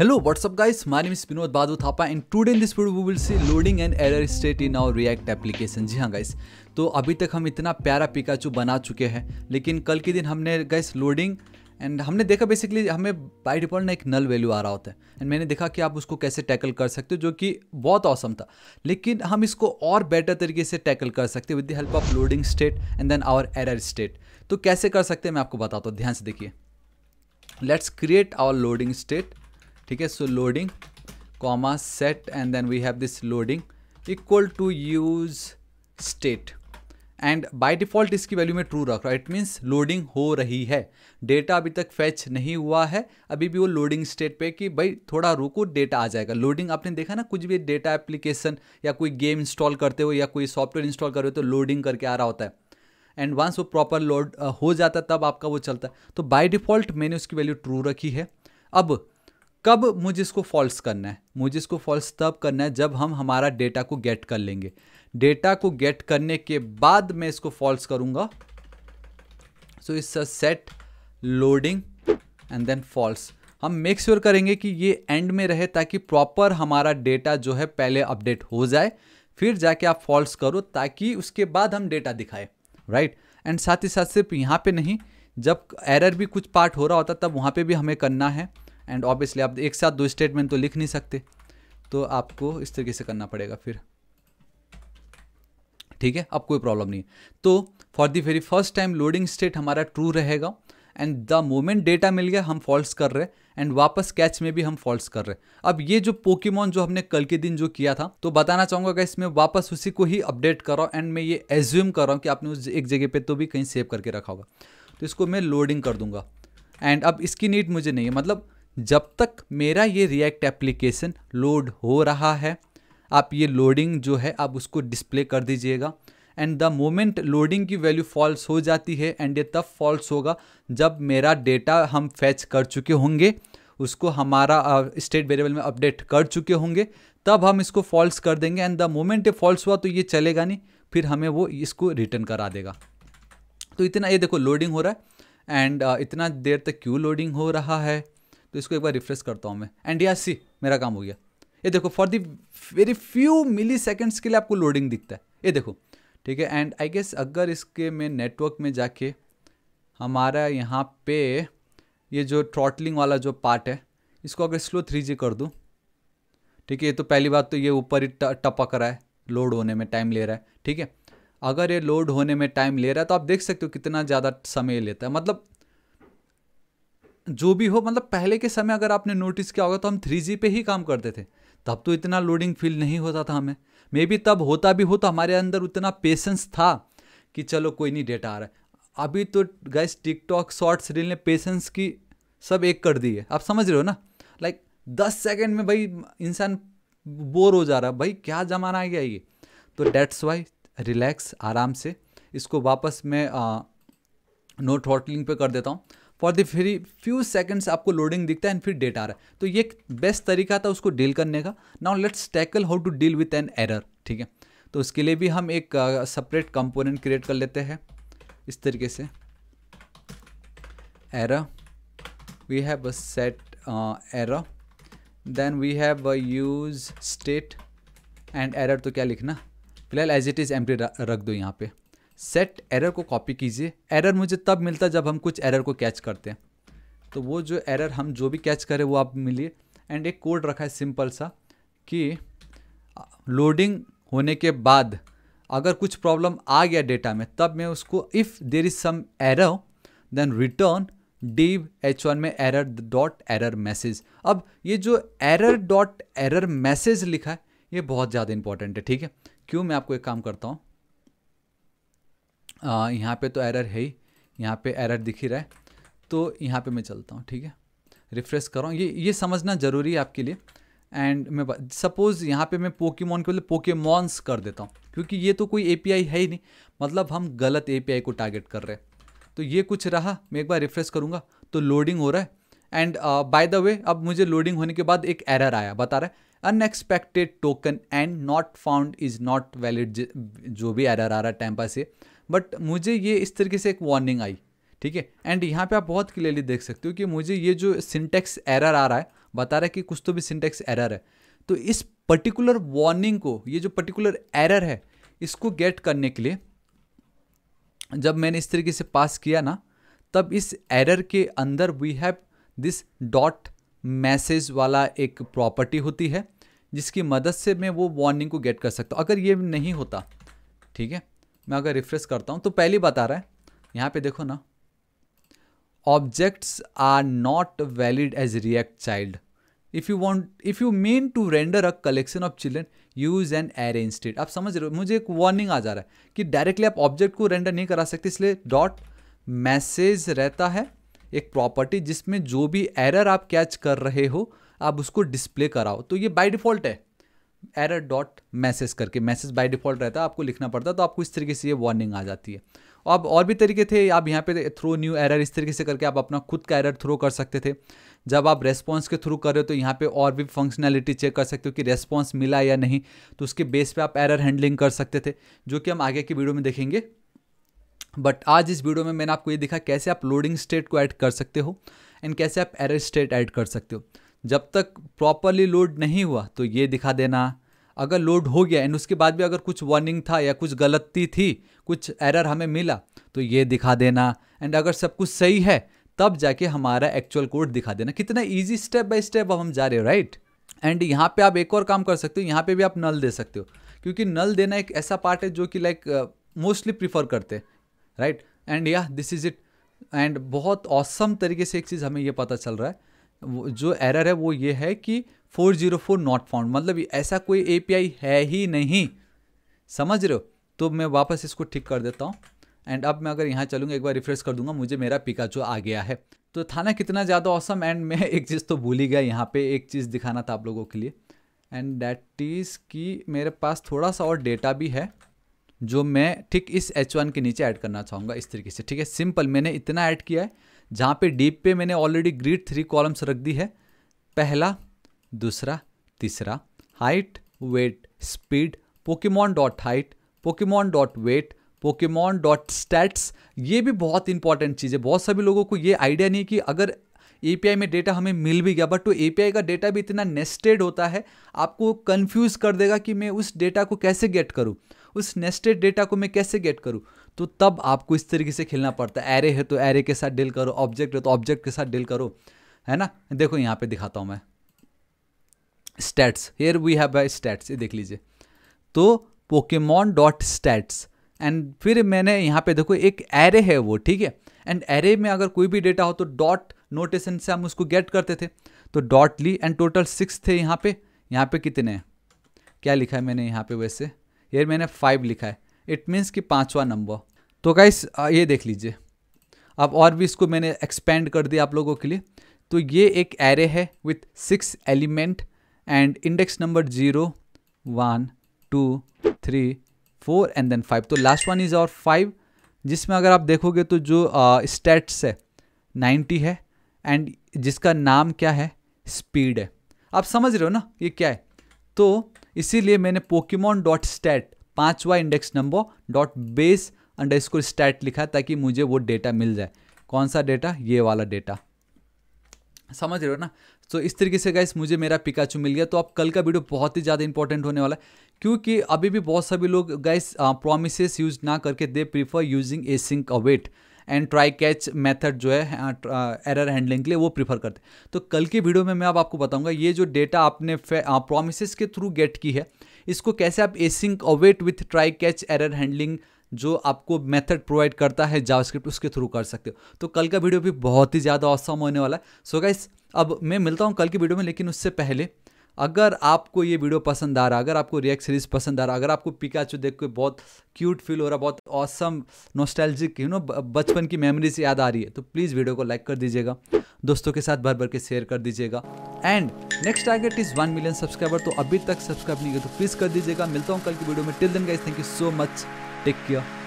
Hello, what's up guys? My name is Vinod Badu Thapa and today in this video we will see loading and error state in our React application. जी हाँ guys, तो अभी तक हम इतना प्यारा Pikachu बना चुके हैं लेकिन कल के दिन हमने guys लोडिंग एंड हमने देखा बेसिकली हमें बाई डिफॉल्ट ना एक नल वैल्यू आ रहा होता है एंड मैंने देखा कि आप उसको कैसे टैकल कर सकते हो जो कि बहुत औसम था लेकिन हम इसको और बेटर तरीके से टैकल कर सकते with the help of loading state and then our error state तो कैसे कर सकते हैं मैं आपको बताता हूँ ध्यान से देखिए let's create our loading state ठीक है so loading comma set and then we have this loading equal to use state and by default इसकी वैल्यू में ट्रू रख रहा है इट मीन्स लोडिंग हो रही है डेटा अभी तक फैच नहीं हुआ है अभी भी वो लोडिंग स्टेट पे कि भाई थोड़ा रुको डेटा आ जाएगा लोडिंग आपने देखा ना कुछ भी डेटा एप्लीकेशन या कोई गेम इंस्टॉल करते हो या कोई सॉफ्टवेयर इंस्टॉल कर रहे हो तो लोडिंग करके आ रहा होता है एंड वंस वो प्रॉपर लोड हो जाता है तब आपका वो चलता है तो बाई डिफ़ॉल्ट मैंने उसकी वैल्यू ट्रू रखी है अब कब मुझे इसको फॉल्स करना है मुझे इसको फॉल्स तब करना है जब हम हमारा डेटा को गेट कर लेंगे डेटा को गेट करने के बाद मैं इसको फॉल्स करूँगा so it's a set loading and then false हम मेक श्योर sure करेंगे कि ये एंड में रहे ताकि प्रॉपर हमारा डेटा जो है पहले अपडेट हो जाए फिर जाके आप फॉल्स करो ताकि उसके बाद हम डेटा दिखाए राइट एंड साथ ही साथ सिर्फ यहाँ पे नहीं जब एरर भी कुछ पार्ट हो रहा होता तब वहाँ पे भी हमें करना है एंड ऑब्वियसली आप एक साथ दो स्टेटमेंट तो लिख नहीं सकते तो आपको इस तरीके से करना पड़ेगा फिर ठीक है अब कोई प्रॉब्लम नहीं तो for the very first time loading state हमारा ट्रू रहेगा एंड द मोमेंट डेटा मिल गया हम फॉल्स कर रहे एंड वापस कैच में भी हम फॉल्स कर रहे अब ये जो पोकेमॉन जो हमने कल के दिन जो किया था तो बताना चाहूँगा कि इसमें वापस उसी को ही अपडेट कर रहा हूँ एंड मैं ये एज्यूम कर रहा हूँ कि आपने उस एक जगह पे तो भी कहीं सेव करके रखा होगा तो इसको मैं लोडिंग कर दूंगा एंड अब इसकी नीड मुझे नहीं है मतलब जब तक मेरा ये रिएक्ट एप्लीकेशन लोड हो रहा है आप ये लोडिंग जो है आप उसको डिस्प्ले कर दीजिएगा एंड द मोमेंट लोडिंग की वैल्यू फॉल्स हो जाती है एंड ये तब फॉल्स होगा जब मेरा डेटा हम फैच कर चुके होंगे उसको हमारा स्टेट uh, वेरिएबल में अपडेट कर चुके होंगे तब हम इसको फॉल्स कर देंगे एंड द मोमेंट ये फॉल्स हुआ तो ये चलेगा नहीं फिर हमें वो इसको रिटर्न करा देगा तो इतना ये देखो लोडिंग हो रहा है एंड uh, इतना देर तक क्यों लोडिंग हो रहा है तो इसको एक बार रिफ्रेश करता हूँ मैं एंड या सी मेरा काम हो गया ये देखो for the very few milliseconds के लिए आपको लोडिंग दिखता है ये देखो ठीक है एंड आई गेस अगर इसके मैं नेटवर्क में जाके हमारा यहाँ पे ये जो ट्रॉटलिंग वाला जो पार्ट है इसको अगर स्लो थ्री जी कर दूँ ठीक है ये तो पहली बात तो ये ऊपर ही टपक रहा है लोड होने में टाइम ले रहा है ठीक है अगर ये लोड होने में टाइम ले रहा है तो आप देख सकते हो कितना ज़्यादा समय लेता है मतलब जो भी हो मतलब पहले के समय अगर आपने नोटिस किया होगा तो हम थ्री पे ही काम करते थे तब तो इतना लोडिंग फील नहीं होता था हमें मे बी तब होता भी हो तो हमारे अंदर उतना पेशेंस था कि चलो कोई नहीं डेटा आ रहा है अभी तो गैस टिकटॉक शॉर्ट्स रील ने पेशेंस की सब एक कर दी है आप समझ रहे हो ना लाइक दस सेकेंड में भाई इंसान बोर हो जा रहा है भाई क्या ज़माना आ गया ये तो डेट्स वाई रिलैक्स आराम से इसको वापस मैं नोट होटलिंग पे कर देता हूँ for the free few seconds आपको लोडिंग दिखता है एंड फिर डेटा आ रहा है तो ये एक बेस्ट तरीका था उसको डील करने का now let's tackle how to deal with an error ठीक है तो उसके लिए भी हम एक सेपरेट कंपोनेंट क्रिएट कर लेते हैं इस तरीके से error we have a set error then we have a use state and error तो क्या लिखना फिलहाल एज इट इज़ एम रख दो यहाँ पे सेट एरर को कॉपी कीजिए एरर मुझे तब मिलता है जब हम कुछ एरर को कैच करते हैं तो वो जो एरर हम जो भी कैच करें वो आप मिलिए एंड एक कोड रखा है सिंपल सा कि लोडिंग होने के बाद अगर कुछ प्रॉब्लम आ गया डेटा में तब मैं उसको if there is some error then return div H one में एरर डॉट एरर मैसेज अब ये जो एरर डॉट एरर मैसेज लिखा है ये बहुत ज़्यादा इंपॉर्टेंट है ठीक है क्यों मैं आपको एक काम करता हूँ यहाँ पे तो एरर है ही यहाँ पे एरर दिख ही रहा है तो यहाँ पे मैं चलता हूँ ठीक है रिफ्रेश कर रहा हूँ ये ये समझना ज़रूरी है आपके लिए एंड मैं सपोज़ यहाँ पे मैं पोकेमोन के बोले पोकेमोन्स कर देता हूँ क्योंकि ये तो कोई एपीआई है ही नहीं मतलब हम गलत एपीआई को टारगेट कर रहे हैं तो ये कुछ रहा मैं एक बार रिफ्रेश करूँगा तो लोडिंग हो रहा है एंड बाय द वे अब मुझे लोडिंग होने के बाद एक एरर आया बता रहा है unexpected token and not found is not valid जो भी एरर आ रहा है टाइम पास ये बट मुझे ये इस तरीके से एक वार्निंग आई ठीक है एंड यहाँ पे आप बहुत क्लियरली देख सकते हो कि मुझे ये जो सिंटेक्स एरर आ रहा है बता रहा है कि कुछ तो भी सिंटेक्स एरर है तो इस पर्टिकुलर वार्निंग को ये जो पर्टिकुलर एरर है इसको गेट करने के लिए जब मैंने इस तरीके से पास किया ना तब इस एरर के अंदर we have this dot message वाला एक प्रॉपर्टी होती है जिसकी मदद से मैं वो वार्निंग को गेट कर सकता अगर ये नहीं होता ठीक है मैं अगर रिफ्रेश करता हूँ तो पहली बता रहा है यहाँ पे देखो ना objects are not valid as React child if you want if you mean to render a collection of children use an array instead आप समझ रहे हो मुझे एक वार्निंग आ जा रहा है कि डायरेक्टली आप ऑब्जेक्ट को रेंडर नहीं करा सकते इसलिए डॉट मैसेज रहता है एक प्रॉपर्टी जिसमें जो भी एरर आप कैच कर रहे हो आप उसको डिस्प्ले कराओ तो ये बाय डिफ़ॉल्ट है एरर डॉट मैसेज करके मैसेज बाय डिफ़ॉल्ट रहता है आपको लिखना पड़ता है तो आपको इस तरीके से ये वार्निंग आ जाती है अब और भी तरीके थे आप यहाँ पे थ्रो न्यू एरर इस तरीके से करके आप अपना खुद का एरर थ्रो कर सकते थे जब आप रेस्पॉन्स के थ्रू कर रहे हो तो यहाँ पे और भी फंक्शनैलिटी चेक कर सकते हो कि रेस्पॉन्स मिला या नहीं तो उसके बेस पे आप एरर हैंडलिंग कर सकते थे जो कि हम आगे की वीडियो में देखेंगे बट आज इस वीडियो में मैंने आपको ये दिखा कैसे आप लोडिंग स्टेट को ऐड कर सकते हो एंड कैसे आप एरर स्टेट ऐड कर सकते हो जब तक प्रॉपरली लोड नहीं हुआ तो ये दिखा देना अगर लोड हो गया एंड उसके बाद भी अगर कुछ वार्निंग था या कुछ गलती थी कुछ एरर हमें मिला तो ये दिखा देना एंड अगर सब कुछ सही है तब जाके हमारा एक्चुअल कोड दिखा देना कितना ईजी स्टेप बाई स्टेप अब हम जा रहे हो राइट एंड यहाँ पे आप एक और काम कर सकते हो यहाँ पे भी आप नल दे सकते हो क्योंकि नल देना एक ऐसा पार्ट है जो कि लाइक मोस्टली प्रीफर करते राइट एंड या दिस इज़ इट एंड बहुत औसम तरीके से एक चीज़ हमें ये पता चल रहा है जो एरर है वो ये है कि 404 नॉट फाउंड मतलब ऐसा कोई ए है ही नहीं समझ रहे हो तो मैं वापस इसको ठीक कर देता हूँ एंड अब मैं अगर यहाँ चलूँगा एक बार रिफ्रेश कर दूंगा मुझे मेरा जो आ गया है तो थाना कितना ज़्यादा औसम एंड मैं एक चीज़ तो भूल ही गया यहाँ पे एक चीज़ दिखाना था आप लोगों के लिए एंड डैट इज़ कि मेरे पास थोड़ा सा और डेटा भी है जो मैं ठीक इस एच वन के नीचे ऐड करना चाहूँगा इस तरीके से ठीक है सिंपल मैंने इतना ऐड किया है जहाँ पे डीप पे मैंने ऑलरेडी ग्रीड थ्री कॉलम्स रख दी है पहला दूसरा तीसरा height weight speed Pokemon dot height Pokemon dot weight Pokemon dot stats ये भी बहुत इंपॉर्टेंट चीज़ है बहुत सभी लोगों को ये आइडिया नहीं कि अगर ए में डेटा हमें मिल भी गया बट वो ए का डेटा भी इतना नेस्टेड होता है आपको कन्फ्यूज़ कर देगा कि मैं उस डेटा को कैसे गेट करूँ उस नेस्टेड डेटा को मैं कैसे गेट करूँ तो तब आपको इस तरीके से खेलना पड़ता है एरे है तो एरे के साथ डील करो ऑब्जेक्ट है तो ऑब्जेक्ट के साथ डील करो है ना देखो यहाँ पे दिखाता हूँ मैं stats here we have by stats ये देख लीजिए तो पोकेमॉन डॉट स्टैट्स एंड फिर मैंने यहाँ पे देखो एक एरे है वो ठीक है एंड एरे में अगर कोई भी डेटा हो तो डॉट नोटेशन से हम उसको गेट करते थे तो डॉट ली एंड टोटल सिक्स थे यहाँ पे यहाँ पे कितने हैं क्या लिखा है मैंने यहाँ पे वैसे यार मैंने फाइव लिखा है इट मीन्स कि पाँचवा नंबर तो गाइस ये देख लीजिए अब और भी इसको मैंने एक्सपेंड कर दिया आप लोगों के लिए तो ये एक एरे है with six element and index number zero one two three four and then five तो लास्ट वन इज़ और फाइव जिसमें अगर आप देखोगे तो जो स्टेट्स uh, है नाइन्टी है एंड जिसका नाम क्या है स्पीड है आप समझ रहे हो ना ये क्या है तो इसीलिए मैंने पोकीमोन डॉट स्टैट पाँचवा index number dot base underscore stat लिखा ताकि मुझे वो डेटा मिल जाए कौन सा डेटा ये वाला डेटा समझ रहे हो ना तो इस तरीके से गाइस मुझे मेरा पिकाचू मिल गया तो अब कल का वीडियो बहुत ही ज़्यादा इंपॉर्टेंट होने वाला है क्योंकि अभी भी बहुत सभी लोग गाइस प्रोमिस यूज ना करके दे prefer using async await and try catch method जो है एरर हैंडलिंग के लिए वो प्रीफर करते तो कल की वीडियो में मैं अब आपको बताऊंगा ये जो डेटा आपने प्रोमिस के थ्रू गेट की है इसको कैसे आप async await with try catch error handling जो आपको मेथड प्रोवाइड करता है जावास्क्रिप्ट उसके थ्रू कर सकते हो तो कल का वीडियो भी बहुत ही ज़्यादा औसम होने वाला है सो so गाइस अब मैं मिलता हूँ कल की वीडियो में लेकिन उससे पहले अगर आपको ये वीडियो पसंद आ रहा अगर आपको रिएक्ट सीरीज पसंद आ रहा अगर आपको पिकाचू देख के बहुत क्यूट फील हो रहा बहुत औसम नोस्टैल्जिक यू नो बचपन की मेमोरीज याद आ रही है तो प्लीज़ वीडियो को लाइक कर दीजिएगा दोस्तों के साथ भर भर के शेयर कर दीजिएगा and next target is one million subscriber तो अभी तक सब्सक्राइब नहीं किया तो प्लीज़ कर दीजिएगा मिलता हूँ कल की वीडियो में till then guys thank you so much take care